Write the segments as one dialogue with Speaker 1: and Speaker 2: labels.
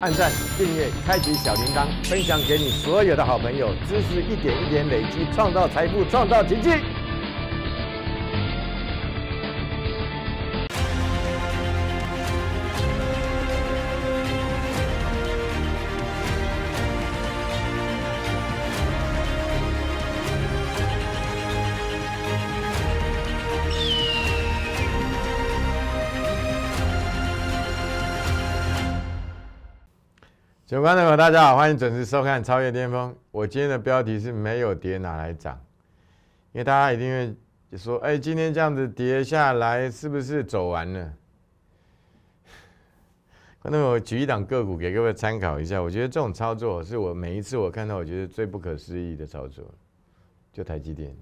Speaker 1: 按赞、订阅、开启小铃铛，分享给你所有的好朋友。知识一点一点累积，创造财富，创造奇迹。观众朋友，大家好，欢迎准时收看《超越巅峰》。我今天的标题是没有跌哪来涨，因为大家一定会说：“哎，今天这样子跌下来，是不是走完了？”那 我举一档个股给各位参考一下。我觉得这种操作是我每一次我看到我觉得最不可思议的操作，就台积电。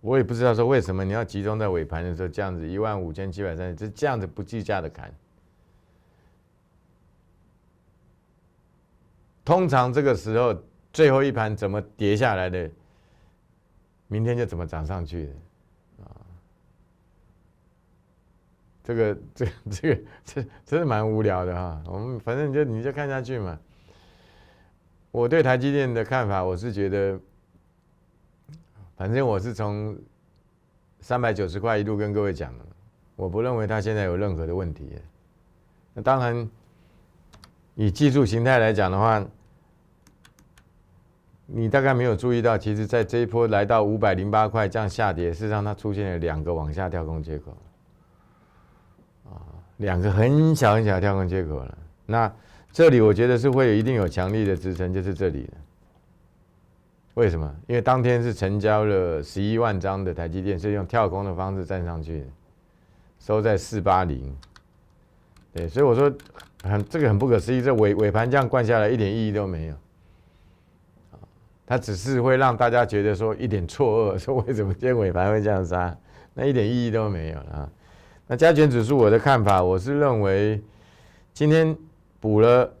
Speaker 1: 我也不知道说为什么你要集中在尾盘的时候这样子一万五千七百三，十，就这样子不计价的砍。通常这个时候最后一盘怎么跌下来的，明天就怎么涨上去的啊？这个、这、这个、这真的蛮无聊的哈。我们反正就你就看下去嘛。我对台积电的看法，我是觉得，反正我是从三百九十块一路跟各位讲的，我不认为它现在有任何的问题。那当然，以技术形态来讲的话。你大概没有注意到，其实，在这一波来到五百零八块这样下跌，事实上它出现了两个往下跳空缺口，啊，两个很小很小的跳空缺口了。那这里我觉得是会有一定有强力的支撑，就是这里为什么？因为当天是成交了十一万张的台积电，是用跳空的方式站上去，的，收在四八零。对，所以我说很这个很不可思议，这尾尾盘这样灌下来一点意义都没有。它只是会让大家觉得说一点错愕，说为什么天尾盘会这样杀，那一点意义都没有了。那加权指数，我的看法，我是认为今天补了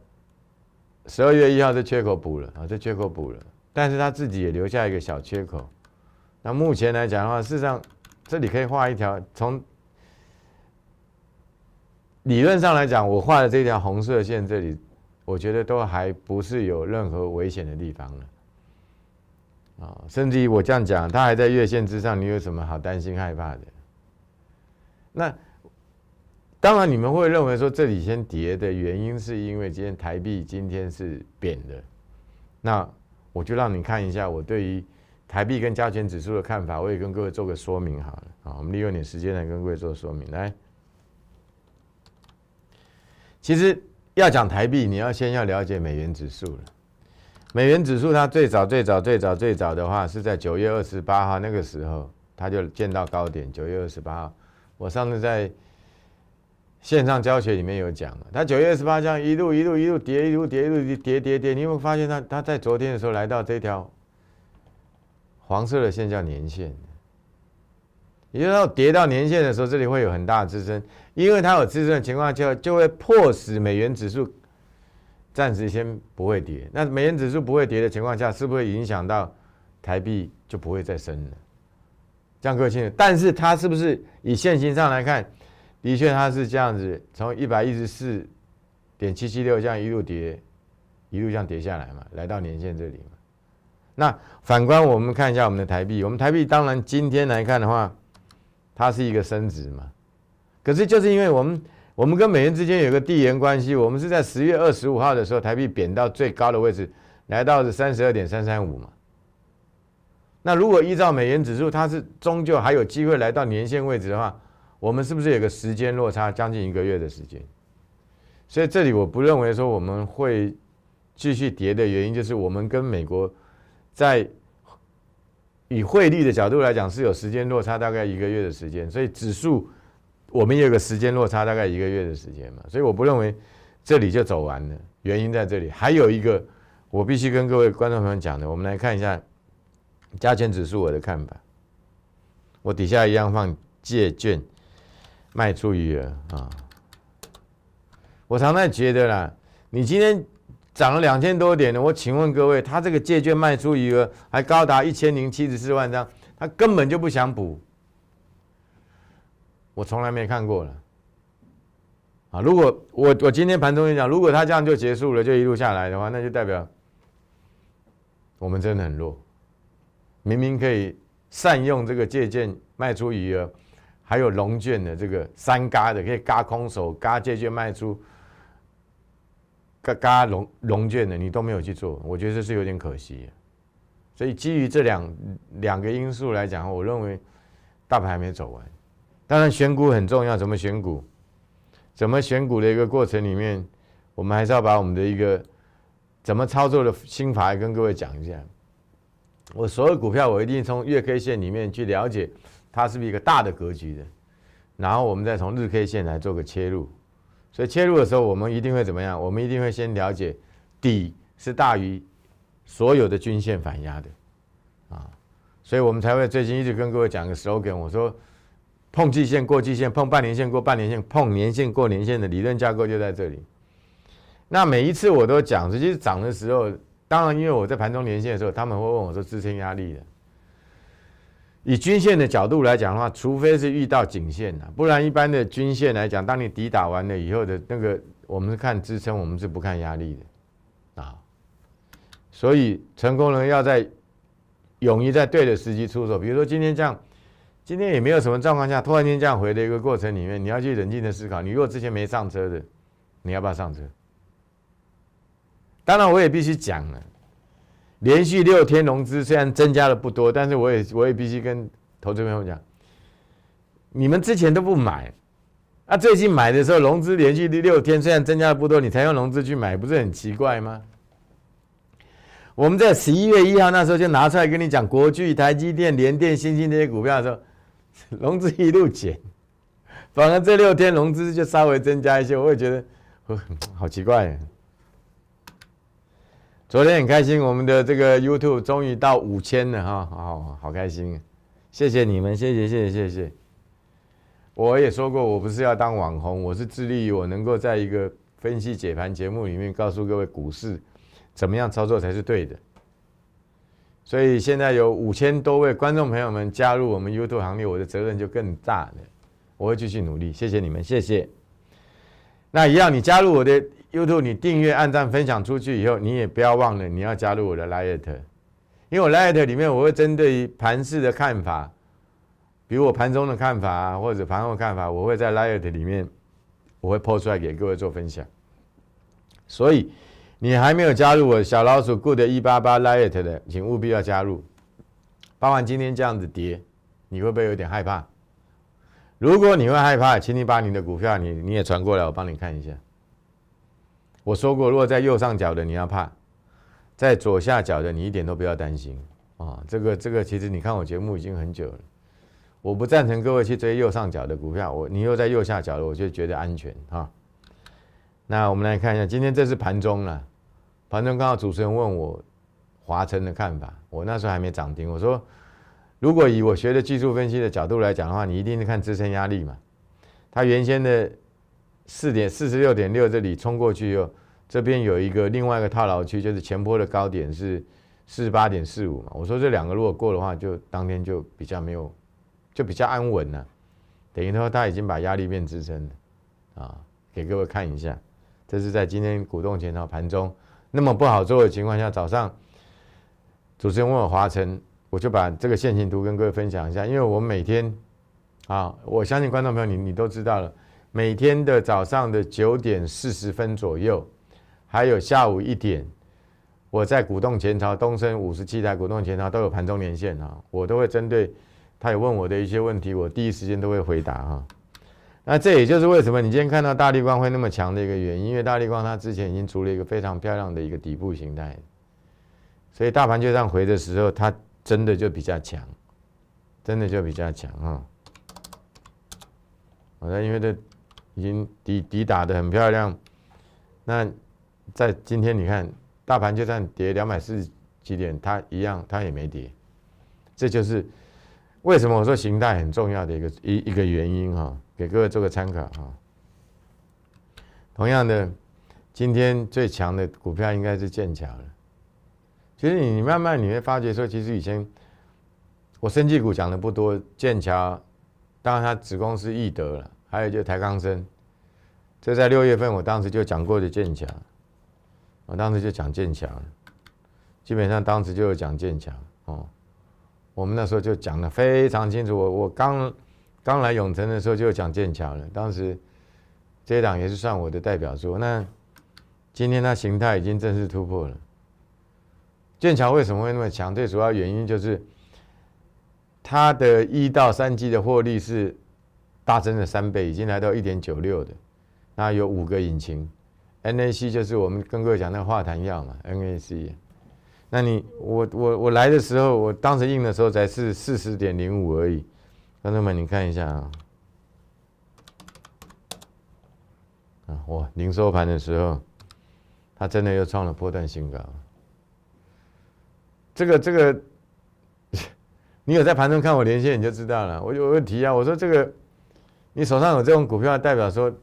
Speaker 1: 十二月一号的缺口，补了啊，这缺口补了，但是它自己也留下一个小缺口。那目前来讲的话，事实上这里可以画一条，从理论上来讲，我画的这条红色线这里，我觉得都还不是有任何危险的地方了。啊，甚至于我这样讲，它还在月线之上，你有什么好担心害怕的？那当然，你们会认为说这里先跌的原因，是因为今天台币今天是贬的。那我就让你看一下我对于台币跟加权指数的看法，我也跟各位做个说明好了。啊，我们利用点时间来跟各位做说明。来，其实要讲台币，你要先要了解美元指数了。美元指数它最早最早最早最早的话，是在九月二十八号那个时候，它就见到高点。九月二十八号，我上次在线上教学里面有讲，它九月二十八这样一路一路一路跌，一路跌，一路跌跌跌。你有没有发现它？它在昨天的时候来到这条黄色的线叫年线，也就是说跌到年线的时候，这里会有很大的支撑，因为它有支撑的情况，下，就会迫使美元指数。暂时先不会跌，那美元指数不会跌的情况下，是不是影响到台币就不会再升了？这样清楚。但是它是不是以现形上来看，的确它是这样子，从一百一十四点七七六这样一路跌，一路样跌下来嘛，来到年线这里嘛。那反观我们看一下我们的台币，我们台币当然今天来看的话，它是一个升值嘛，可是就是因为我们。我们跟美元之间有个递延关系，我们是在十月二十五号的时候，台币贬到最高的位置，来到是三十二点三三五嘛。那如果依照美元指数，它是终究还有机会来到年线位置的话，我们是不是有个时间落差，将近一个月的时间？所以这里我不认为说我们会继续跌的原因，就是我们跟美国在以汇率的角度来讲是有时间落差，大概一个月的时间，所以指数。我们也有个时间落差，大概一个月的时间嘛，所以我不认为这里就走完了。原因在这里，还有一个我必须跟各位观众朋友讲的，我们来看一下加权指数我的看法。我底下一样放借券卖出余额啊。我常常觉得啦，你今天涨了两千多点的，我请问各位，他这个借券卖出余额还高达一千零七十四万张，他根本就不想补。我从来没看过了，啊！如果我我今天盘中也讲，如果他这样就结束了，就一路下来的话，那就代表我们真的很弱。明明可以善用这个借券卖出余额，还有龙券的这个三嘎的，可以嘎空手嘎借券卖出，嘎嘎龙龙券的，你都没有去做，我觉得这是有点可惜。所以基于这两两个因素来讲，我认为大盘还没走完。当然，选股很重要。怎么选股？怎么选股的一个过程里面，我们还是要把我们的一个怎么操作的心法跟各位讲一下。我所有股票，我一定从月 K 线里面去了解它是不是一个大的格局的，然后我们再从日 K 线来做个切入。所以切入的时候，我们一定会怎么样？我们一定会先了解底是大于所有的均线反压的啊，所以我们才会最近一直跟各位讲个 slogan，我说。碰季线过季线，碰半年线过半年线，碰年线过年线的理论架构就在这里。那每一次我都讲，实际涨的时候，当然因为我在盘中连线的时候，他们会问我说支撑压力的。以均线的角度来讲的话，除非是遇到颈线啊，不然一般的均线来讲，当你底打完了以后的那个，我们是看支撑，我们是不看压力的啊。所以成功人要在勇于在对的时机出手，比如说今天这样。今天也没有什么状况下，突然间这样回的一个过程里面，你要去冷静的思考。你如果之前没上车的，你要不要上车？当然，我也必须讲了。连续六天融资虽然增加的不多，但是我也我也必须跟投资朋友讲，你们之前都不买，啊，最近买的时候融资连续第六天虽然增加的不多，你才用融资去买，不是很奇怪吗？我们在十一月一号那时候就拿出来跟你讲，国巨、台积电、联电、新兴这些股票的时候。融资一路减，反而这六天融资就稍微增加一些，我也觉得，呵，好奇怪。昨天很开心，我们的这个 YouTube 终于到五千了哈，哦，好开心，谢谢你们，谢谢谢谢谢谢。我也说过，我不是要当网红，我是致力于我能够在一个分析解盘节目里面告诉各位股市怎么样操作才是对的。所以现在有五千多位观众朋友们加入我们 YouTube 行列，我的责任就更大了。我会继续努力，谢谢你们，谢谢。那一样，你加入我的 YouTube，你订阅、按赞、分享出去以后，你也不要忘了，你要加入我的 Light，因为我 Light 里面我会针对盘市的看法，比如我盘中的看法或者盘后看法，我会在 Light 里面我会抛出来给各位做分享。所以。你还没有加入我小老鼠 Good 一八八 l i t 的，请务必要加入。包含今天这样子跌，你会不会有点害怕？如果你会害怕，请你把你的股票你你也传过来，我帮你看一下。我说过，如果在右上角的你要怕，在左下角的你一点都不要担心啊。这个这个，其实你看我节目已经很久了，我不赞成各位去追右上角的股票。我你又在右下角了，我就觉得安全哈。那我们来看一下，今天这是盘中了，盘中刚好主持人问我华晨的看法，我那时候还没涨停，我说如果以我学的技术分析的角度来讲的话，你一定是看支撑压力嘛。它原先的四点四十六点六这里冲过去以后，这边有一个另外一个套牢区，就是前坡的高点是四十八点四五嘛。我说这两个如果过的话，就当天就比较没有，就比较安稳了。等于说他已经把压力变支撑了啊，给各位看一下。这是在今天股动前朝盘中那么不好做的情况下，早上主持人问我华晨，我就把这个线形图跟各位分享一下。因为我每天啊，我相信观众朋友你你都知道了，每天的早上的九点四十分左右，还有下午一点，我在股动前朝、东升五十七台股动前朝都有盘中连线啊，我都会针对他有问我的一些问题，我第一时间都会回答哈。那这也就是为什么你今天看到大力光会那么强的一个原因，因为大力光它之前已经出了一个非常漂亮的一个底部形态，所以大盘就这样回的时候，它真的就比较强，真的就比较强啊！那因为这已经底底打的很漂亮，那在今天你看，大盘就算跌两百四十几点，它一样它也没跌，这就是为什么我说形态很重要的一个一一个原因哈。给各位做个参考哈。同样的，今天最强的股票应该是剑桥了。其实你慢慢你会发觉说，其实以前我科技股讲的不多，剑桥当然它子公司易德了，还有就台钢生。这在六月份我当时就讲过的剑桥，我当时就讲剑桥，基本上当时就讲剑桥哦。我们那时候就讲的非常清楚，我我刚。刚来永城的时候就讲剑桥了，当时这一档也是算我的代表作。那今天它形态已经正式突破了。剑桥为什么会那么强？最主要原因就是它的一到三季的获利是大增了三倍，已经来到一点九六的。那有五个引擎，NAC 就是我们跟各位讲那个化痰药嘛，NAC。那你我我我来的时候，我当时印的时候才是四十点零五而已。观众们，你看一下啊，啊，哇，临收盘的时候，它真的又创了波段新高。这个这个，你有在盘中看我连线，你就知道了。我有问题啊，我说这个，你手上有这种股票，代表说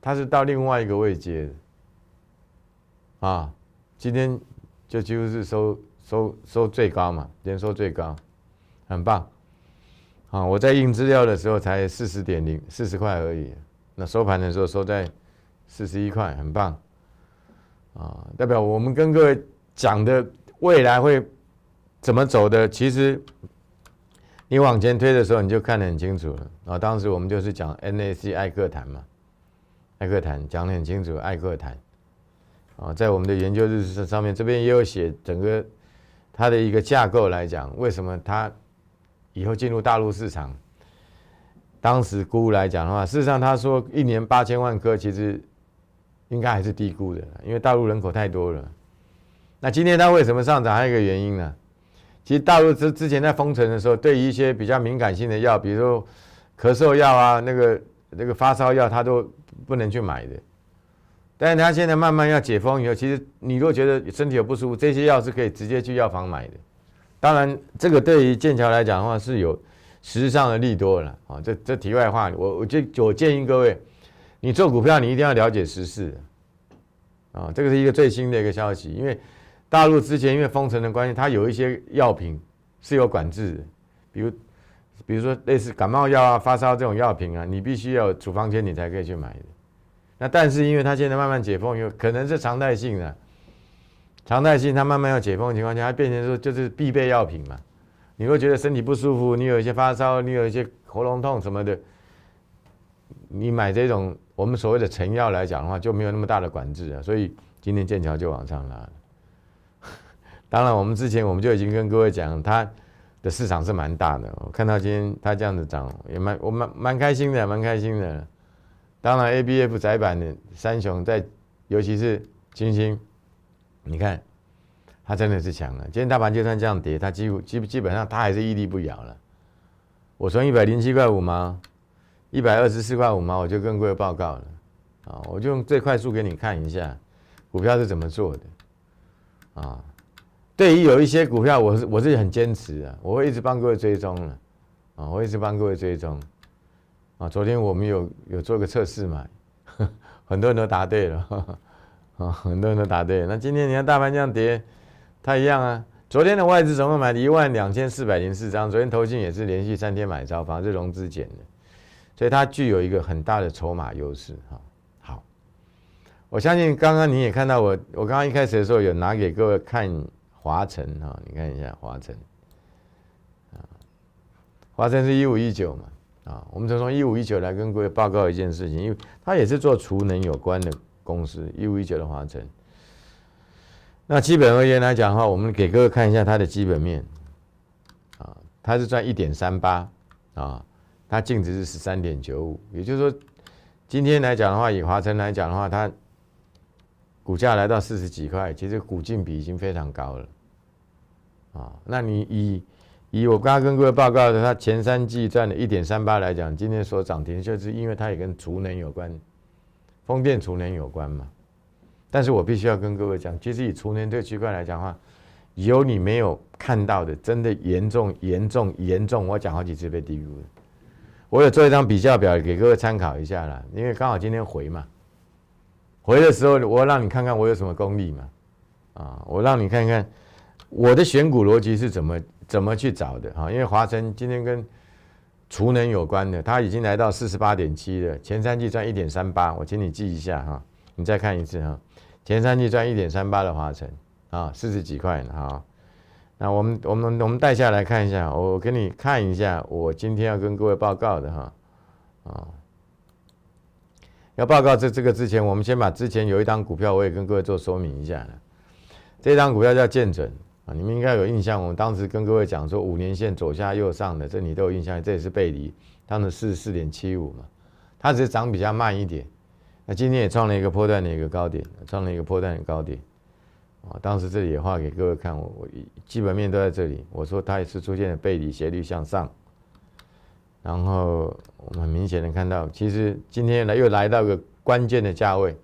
Speaker 1: 它是到另外一个位阶的啊。今天就几乎是收收收最高嘛，连收最高，很棒。啊，我在印资料的时候才四十点零，四十块而已。那收盘的时候收在四十一块，很棒啊！代表我们跟各位讲的未来会怎么走的，其实你往前推的时候你就看得很清楚了啊。当时我们就是讲 NAC 艾克坦嘛，艾克坦讲得很清楚，艾克坦啊，在我们的研究日志上面这边也有写整个它的一个架构来讲，为什么它。以后进入大陆市场，当时估来讲的话，事实上他说一年八千万颗，其实应该还是低估的，因为大陆人口太多了。那今天它为什么上涨？还有一个原因呢？其实大陆之之前在封城的时候，对于一些比较敏感性的药，比如说咳嗽药啊、那个那个发烧药，它都不能去买的。但是它现在慢慢要解封以后，其实你若觉得身体有不舒服，这些药是可以直接去药房买的。当然，这个对于剑桥来讲的话是有实质上的利多了啊。这这题外话，我我就我建议各位，你做股票你一定要了解时事啊。这个是一个最新的一个消息，因为大陆之前因为封城的关系，它有一些药品是有管制的，比如比如说类似感冒药啊、发烧这种药品啊，你必须要处方笺你才可以去买的。那但是因为它现在慢慢解封，有可能是常态性的。常态性，它慢慢要解封的情况下，它变成说就是必备药品嘛。你会觉得身体不舒服，你有一些发烧，你有一些喉咙痛什么的，你买这种我们所谓的成药来讲的话，就没有那么大的管制啊。所以今天剑桥就往上拉。当然，我们之前我们就已经跟各位讲，它的市场是蛮大的。我看到今天它这样子涨，也蛮我蛮蛮开心的，蛮开心的。当然，A、B、F 窄板的三雄在，尤其是金星。你看，它真的是强了。今天大盘就算这样跌，它几乎基基本上它还是屹立不摇了。我从一百零七块五毛，一百二十四块五毛，我就跟各位报告了啊！我就用最快速给你看一下股票是怎么做的啊！对于有一些股票，我是我自己很坚持的，我会一直帮各位追踪的啊！我一直帮各位追踪啊！昨天我们有有做个测试嘛，很多人都答对了。啊，很多人都答对。那今天你看大盘这样跌，它一样啊。昨天的外资总共买一万两千四百零四张，昨天投信也是连续三天买超，反是融资减的，所以它具有一个很大的筹码优势哈。好，我相信刚刚你也看到我，我刚刚一开始的时候有拿给各位看华晨哈，你看一下华晨，啊，华晨是一五一九嘛，啊，我们就从一五一九来跟各位报告一件事情，因为它也是做储能有关的。公司一五一九的华晨，那基本而言来讲的话，我们给各位看一下它的基本面，啊，它是赚一点三八，啊，它净值是十三点九五，也就是说，今天来讲的话，以华晨来讲的话，它股价来到四十几块，其实股净比已经非常高了，啊，那你以以我刚刚跟各位报告的它前三季赚的一点三八来讲，今天所涨停就是因为它也跟储能有关。风电储能有关吗？但是我必须要跟各位讲，其实以储能这个区块来讲话，有你没有看到的，真的严重严重严重！我讲好几次被低估了。我有做一张比较表给各位参考一下啦，因为刚好今天回嘛，回的时候我让你看看我有什么功力嘛，啊，我让你看看我的选股逻辑是怎么怎么去找的啊，因为华晨今天跟。储能有关的，它已经来到四十八点七了，前三季赚一点三八，我请你记一下哈，你再看一次哈，前三季赚一点三八的华晨啊，四十几块哈，那我们我们我们带下来看一下，我给你看一下，我今天要跟各位报告的哈，啊，要报告这这个之前，我们先把之前有一张股票，我也跟各位做说明一下这张股票叫建准。啊，你们应该有印象，我们当时跟各位讲说，五年线左下右上的，这你都有印象，这也是背离，当时四十四点七五嘛，它只是涨比较慢一点，那今天也创了一个破段的一个高点，创了一个破段的高点，啊，当时这里也画给各位看，我我基本面都在这里，我说它也是出现了背离，斜率向上，然后我们明显的看到，其实今天来又来到一个关键的价位。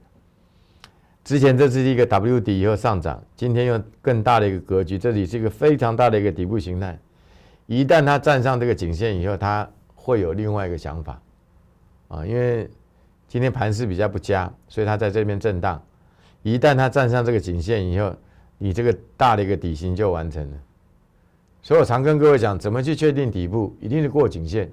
Speaker 1: 之前这是一个 W 底，以后上涨。今天用更大的一个格局，这里是一个非常大的一个底部形态。一旦它站上这个颈线以后，它会有另外一个想法啊，因为今天盘势比较不佳，所以它在这边震荡。一旦它站上这个颈线以后，你这个大的一个底形就完成了。所以我常跟各位讲，怎么去确定底部，一定是过颈线。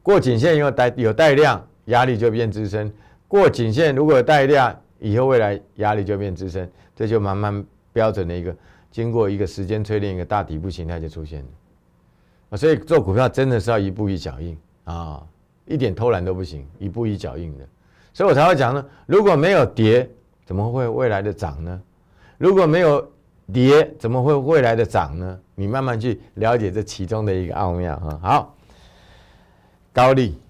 Speaker 1: 过颈线以后带有带量，压力就变支撑。过颈线如果有带量。以后未来压力就变支撑，这就慢慢标准的一个经过一个时间淬炼一个大底部形态就出现了所以做股票真的是要一步一脚印啊，一点偷懒都不行，一步一脚印的。所以我才会讲呢，如果没有跌，怎么会未来的涨呢？如果没有跌，怎么会未来的涨呢？你慢慢去了解这其中的一个奥妙啊！好，高利，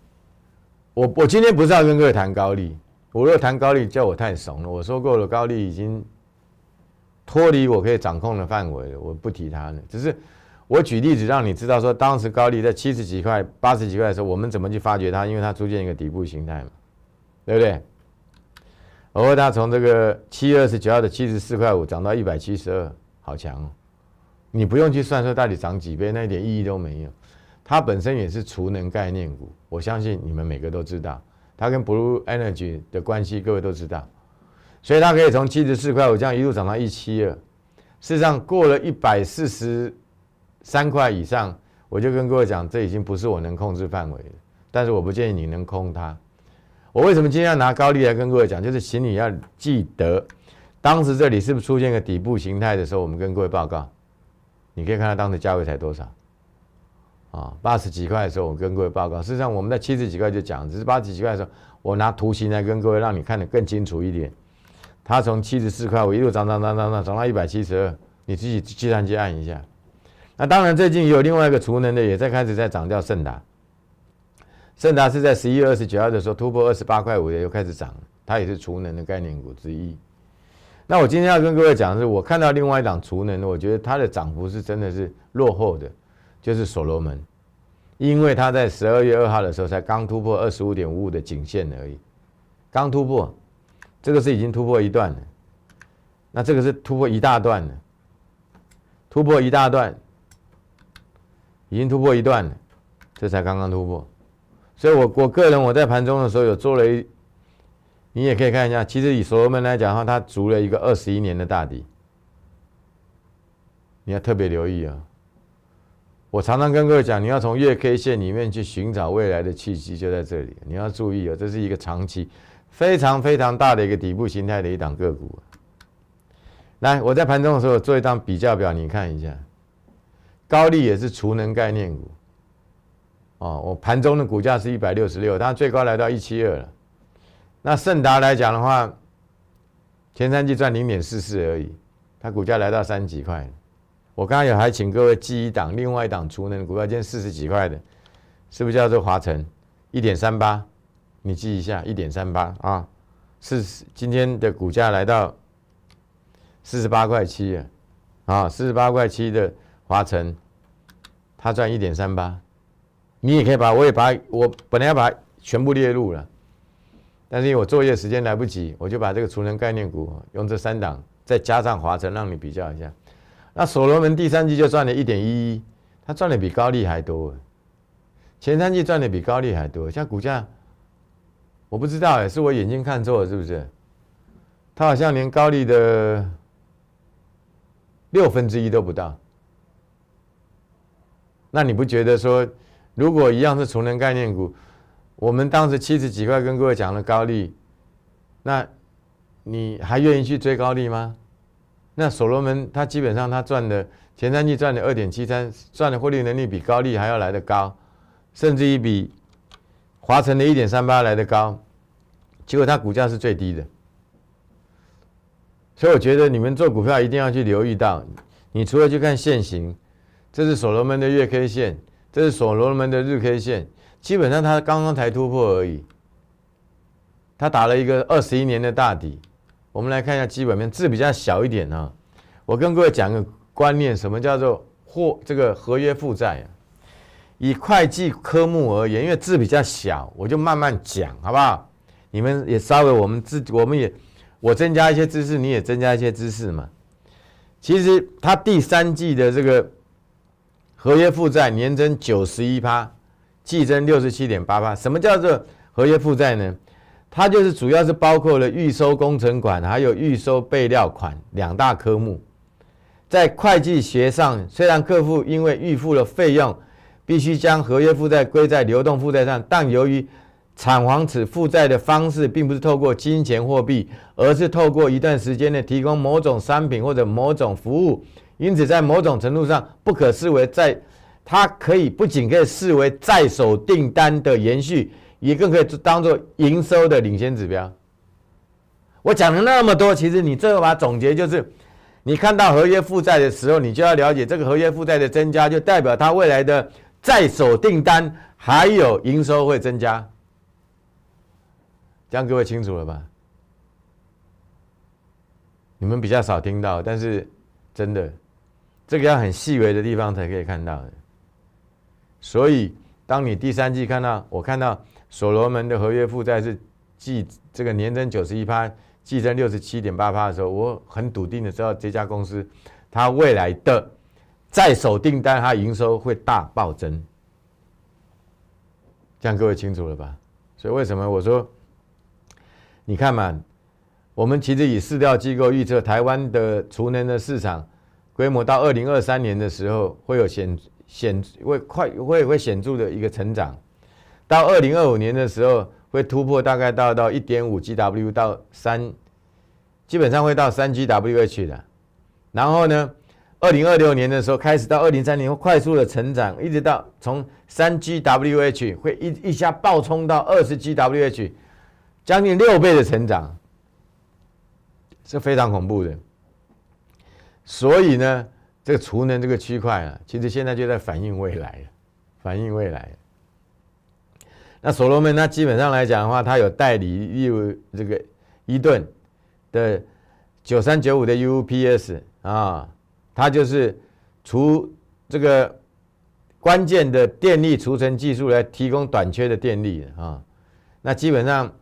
Speaker 1: 我我今天不是要跟各位谈高利。我若谈高利，叫我太怂了。我说过了高利，已经脱离我可以掌控的范围了。我不提它了，只是我举例子让你知道，说当时高利在七十几块、八十几块的时候，我们怎么去发掘它，因为它出现一个底部形态嘛，对不对？而后它从这个七二十九的七十四块五涨到一百七十二，好强哦！你不用去算说到底涨几倍，那一点意义都没有。它本身也是储能概念股，我相信你们每个都知道。它跟 Blue Energy 的关系，各位都知道，所以它可以从七十四块，五这样一路涨到一七二。事实上，过了一百四十三块以上，我就跟各位讲，这已经不是我能控制范围了。但是我不建议你能空它。我为什么今天要拿高利来跟各位讲，就是请你要记得，当时这里是不是出现个底部形态的时候，我们跟各位报告。你可以看到当时价位才多少。啊，八十几块的时候，我跟各位报告，事实上我们在七十几块就讲，只是八十几块的时候，我拿图形来跟各位让你看得更清楚一点。它从七十四块，我一路涨涨涨涨涨，涨到一百七十二，你自己计算机按一下。那当然，最近有另外一个储能的也在开始在涨掉，盛达。盛达是在十一月二十九号的时候突破二十八块五的，又开始涨，它也是储能的概念股之一。那我今天要跟各位讲的是，我看到另外一档储能的，我觉得它的涨幅是真的是落后的。就是所罗门，因为他在十二月二号的时候才刚突破二十五点五五的颈线而已，刚突破，这个是已经突破一段了，那这个是突破一大段了，突破一大段，已经突破一段了，这才刚刚突破，所以我我个人我在盘中的时候有做了一，你也可以看一下，其实以所罗门来讲的话，它足了一个二十一年的大底，你要特别留意啊。我常常跟各位讲，你要从月 K 线里面去寻找未来的契机，就在这里。你要注意哦，这是一个长期非常非常大的一个底部形态的一档个股。来，我在盘中的时候做一张比较表，你看一下。高丽也是储能概念股，哦，我盘中的股价是一百六十六，它最高来到一七二了。那盛达来讲的话，前三季赚零点四四而已，它股价来到三几块。我刚才有还请各位记一档，另外一档储能股票，今天四十几块的，是不是叫做华晨？一点三八，你记一下，一点三八啊，是今天的股价来到四十八块七啊，啊，四十八块七的华晨，它赚一点三八，你也可以把我也把我本来要把全部列入了，但是因为我作业时间来不及，我就把这个储能概念股用这三档再加上华晨，让你比较一下。那所罗门第三季就赚了一点一，他赚的比高利还多，前三季赚的比高利还多，像股价，我不知道哎，是我眼睛看错了是不是？他好像连高利的六分之一都不到。那你不觉得说，如果一样是储能概念股，我们当时七十几块跟各位讲了高利，那你还愿意去追高利吗？那所罗门，他基本上他赚的前三季赚的二点七三，赚的获利能力比高利还要来得高，甚至于比华晨的一点三八来得高，结果它股价是最低的。所以我觉得你们做股票一定要去留意到，你除了去看现形，这是所罗门的月 K 线，这是所罗门的日 K 线，基本上它刚刚才突破而已，它打了一个二十一年的大底。我们来看一下基本面，字比较小一点啊。我跟各位讲个观念，什么叫做货这个合约负债啊？以会计科目而言，因为字比较小，我就慢慢讲，好不好？你们也稍微我们自我们也我增加一些知识，你也增加一些知识嘛。其实它第三季的这个合约负债年增九十一趴，季增六十七点八趴。什么叫做合约负债呢？它就是主要是包括了预收工程款，还有预收备料款两大科目。在会计学上，虽然客户因为预付了费用，必须将合约负债归在流动负债上，但由于产房此负债的方式并不是透过金钱货币，而是透过一段时间内提供某种商品或者某种服务，因此在某种程度上不可视为在它可以不仅可以视为在手订单的延续。也更可以当做营收的领先指标。我讲了那么多，其实你最后把它总结就是：你看到合约负债的时候，你就要了解这个合约负债的增加，就代表它未来的在手订单还有营收会增加。这样各位清楚了吧？你们比较少听到，但是真的，这个要很细微的地方才可以看到的。所以，当你第三季看到，我看到。所罗门的合约负债是计这个年增九十一趴，计增六十七点八趴的时候，我很笃定的知道这家公司，它未来的在手订单，它营收会大暴增，这样各位清楚了吧？所以为什么我说，你看嘛，我们其实以市调机构预测，台湾的储能的市场规模到二零二三年的时候，会有显显会快会会显著的一个成长。到二零二五年的时候，会突破大概到到一点五 g w 到三，基本上会到三 GWh 的。然后呢，二零二六年的时候开始到二零三零，会快速的成长，一直到从三 GWh 会一一下爆冲到二十 GWh，将近六倍的成长，是非常恐怖的。所以呢，这个储能这个区块啊，其实现在就在反映未来，反映未来。那所罗门，那基本上来讲的话，它有代理，例如这个伊顿的九三九五的 UPS 啊，它就是除这个关键的电力储存技术来提供短缺的电力啊。那基本上，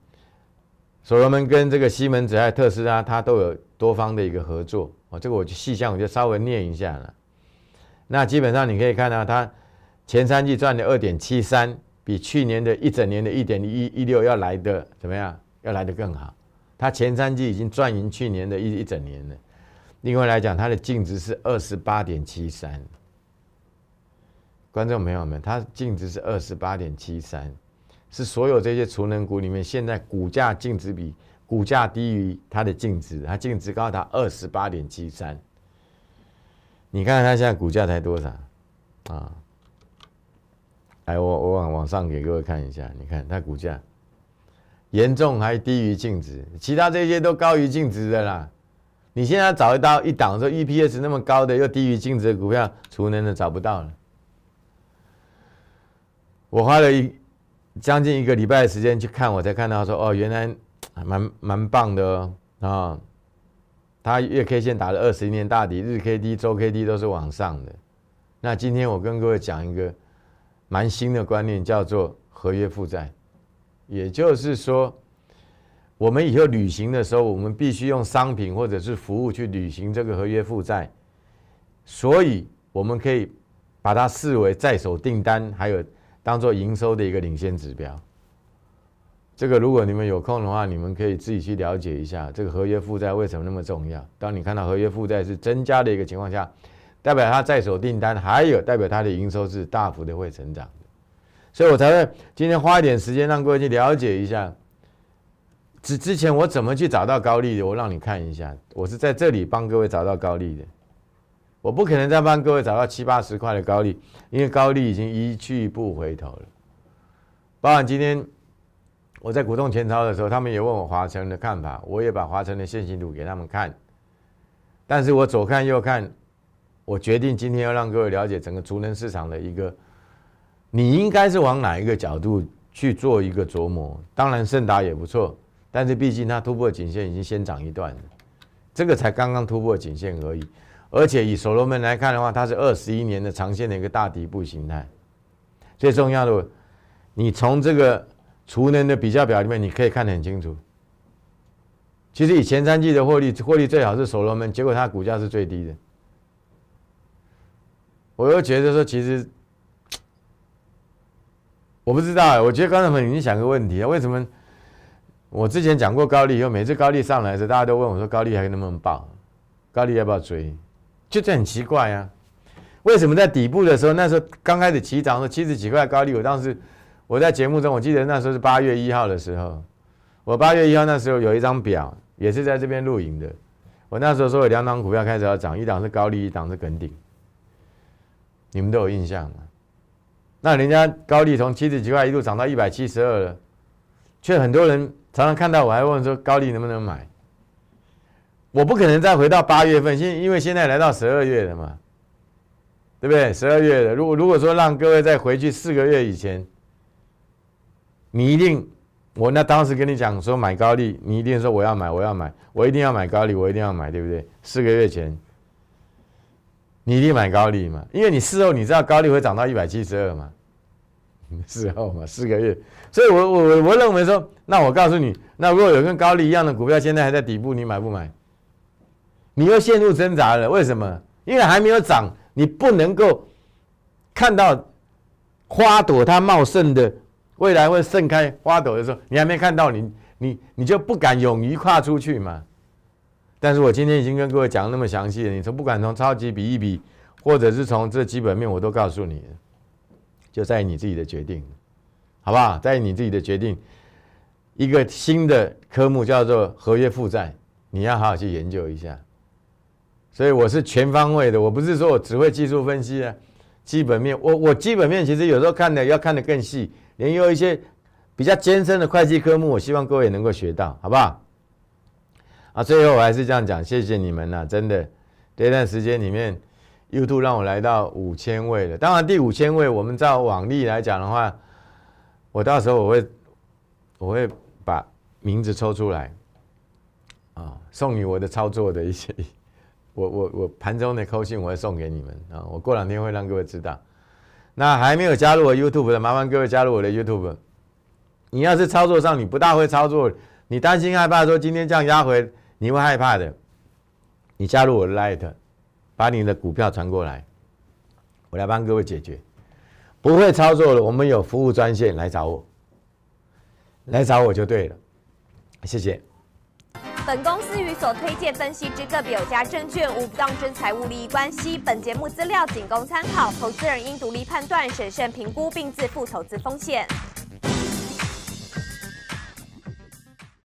Speaker 1: 所罗门跟这个西门子、还有特斯拉，它都有多方的一个合作啊。这个我就细项我就稍微念一下了。那基本上你可以看到，它前三季赚了二点七三。比去年的一整年的一点一一六要来的怎么样？要来的更好。它前三季已经赚赢去年的一一整年了。另外来讲，它的净值是二十八点七三。观众朋友们，它净值是二十八点七三，是所有这些储能股里面现在股价净值比股价低于它的净值，它净值高达二十八点七三。你看看它现在股价才多少啊？来，我我往往上给各位看一下，你看它股价严重还低于净值，其他这些都高于净值的啦。你现在找一到一档说 E P S 那么高的又低于净值的股票，储能的找不到了。我花了一将近一个礼拜的时间去看，我才看到说哦，原来蛮蛮棒的哦啊。它月 K 线打了二十一年大底，日 K D、周 K D 都是往上的。那今天我跟各位讲一个。蛮新的观念叫做合约负债，也就是说，我们以后旅行的时候，我们必须用商品或者是服务去履行这个合约负债，所以我们可以把它视为在手订单，还有当做营收的一个领先指标。这个如果你们有空的话，你们可以自己去了解一下，这个合约负债为什么那么重要。当你看到合约负债是增加的一个情况下。代表他在手订单，还有代表它的营收是大幅的会成长的，所以我才会今天花一点时间让各位去了解一下。之之前我怎么去找到高利的？我让你看一下，我是在这里帮各位找到高利的。我不可能再帮各位找到七八十块的高利，因为高利已经一去不回头了。包含今天我在股动前超的时候，他们也问我华晨的看法，我也把华晨的线行图给他们看，但是我左看右看。我决定今天要让各位了解整个储能市场的一个，你应该是往哪一个角度去做一个琢磨？当然，盛达也不错，但是毕竟它突破颈线已经先涨一段了，这个才刚刚突破颈线而已。而且以所罗门来看的话，它是二十一年的长线的一个大底部形态。最重要的，你从这个储能的比较表里面，你可以看得很清楚。其实以前三季的获利，获利最好是所罗门，结果它股价是最低的。我又觉得说，其实我不知道。我觉得刚才我已影想个问题啊，为什么我之前讲过高利以后，每次高利上来时，大家都问我说：“高利还那能棒？高利要不要追？”就这很奇怪啊，为什么在底部的时候，那时候刚开始起涨的七十几块高利，我当时我在节目中，我记得那时候是八月一号的时候，我八月一号那时候有一张表，也是在这边录影的。我那时候说有两档股票开始要涨，一档是高利，一档是垦顶。你们都有印象嘛？那人家高利从七十几块一路涨到一百七十二了，却很多人常常看到我还问说高利能不能买？我不可能再回到八月份，现因为现在来到十二月了嘛，对不对？十二月了，如果如果说让各位再回去四个月以前，你一定我那当时跟你讲说买高利，你一定说我要买，我要买，我一定要买高利，我一定要买，对不对？四个月前。你一定买高利嘛？因为你事后你知道高利会涨到一百七十二嘛，事后嘛，四个月。所以，我我我我认为说，那我告诉你，那如果有跟高利一样的股票，现在还在底部，你买不买？你又陷入挣扎了。为什么？因为还没有涨，你不能够看到花朵它茂盛的未来会盛开花朵的时候，你还没看到，你你你就不敢勇于跨出去嘛。但是我今天已经跟各位讲那么详细了，你从不管从超级比一比，或者是从这基本面，我都告诉你，就在于你自己的决定，好不好？在于你自己的决定。一个新的科目叫做合约负债，你要好好去研究一下。所以我是全方位的，我不是说我只会技术分析啊，基本面，我我基本面其实有时候看的要看的更细，连有一些比较艰深的会计科目，我希望各位能够学到，好不好？啊，最后我还是这样讲，谢谢你们呐，真的，这段时间里面，YouTube 让我来到五千位了。当然，第五千位，我们照网利来讲的话，我到时候我会，我会把名字抽出来，啊，送你我的操作的一些，我 我我盘中的扣信，我会送给你们啊。我过两天会让各位知道。那还没有加入我 YouTube 的，麻烦各位加入我的 YouTube。你要是操作上你不大会操作，你担心害怕说今天这样压回。你会害怕的。你加入我的 l i g h t 把你的股票传过来，我来帮各位解决。不会操作的，我们有服务专线来找我，来找我就对了。谢谢。本公司与所推荐分析之个别有价证券无不当之财务利益关系。本节目资料仅供参考，投资人应独立判断、审慎评估并自负投资风险。